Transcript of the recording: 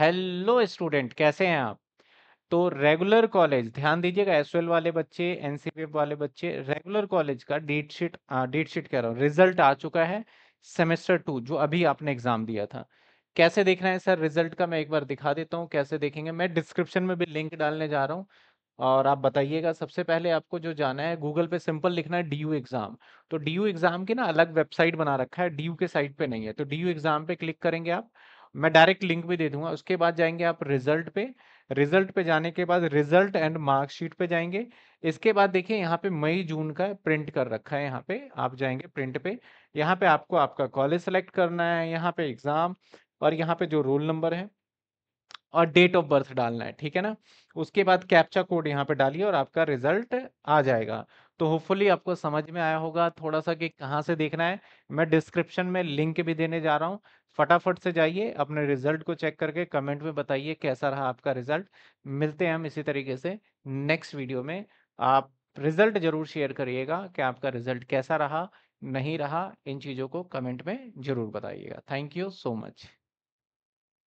hello student कैसे हैं आप तो रेगुलर कॉलेज ध्यान दीजिएगा एस वाले बच्चे एनसीपीएफ वाले बच्चे रेगुलर कॉलेज का डेट शीट डेट शीट कह रहा हूँ रिजल्ट आ चुका है सेमेस्टर टू जो अभी आपने एग्जाम दिया था कैसे देखना है सर रिजल्ट का मैं एक बार दिखा देता हूँ कैसे देखेंगे मैं डिस्क्रिप्शन में भी लिंक डालने जा रहा हूँ और आप बताइएगा सबसे पहले आपको जो जाना है गूगल पे सिंपल लिखना है डी यू एग्जाम तो डी यू एग्जाम की ना अलग वेबसाइट बना रखा है डी यू के साइट पे नहीं है तो डी यू एग्जाम पे क्लिक करेंगे आप मैं डायरेक्ट लिंक भी दे दूंगा उसके बाद जाएंगे आप रिजल्ट पे रिजल्ट पे जाने के बाद रिजल्ट एंड मार्कशीट पे जाएंगे इसके बाद देखिए यहाँ पे मई जून का प्रिंट कर रखा है यहाँ पे आप जाएंगे प्रिंट पे यहाँ पे आपको आपका कॉलेज सेलेक्ट करना है यहाँ पे एग्जाम और यहाँ पे जो रोल नंबर है और डेट ऑफ बर्थ डालना है ठीक है ना उसके बाद कैप्चा कोड यहाँ पे डालिए और आपका रिजल्ट आ जाएगा तो होपफुली आपको समझ में आया होगा थोड़ा सा कि कहाँ से देखना है मैं डिस्क्रिप्शन में लिंक भी देने जा रहा हूँ फटाफट से जाइए अपने रिजल्ट को चेक करके कमेंट में बताइए कैसा रहा आपका रिजल्ट मिलते हैं हम इसी तरीके से नेक्स्ट वीडियो में आप रिजल्ट जरूर शेयर करिएगा कि आपका रिजल्ट कैसा रहा नहीं रहा इन चीज़ों को कमेंट में जरूर बताइएगा थैंक यू सो मच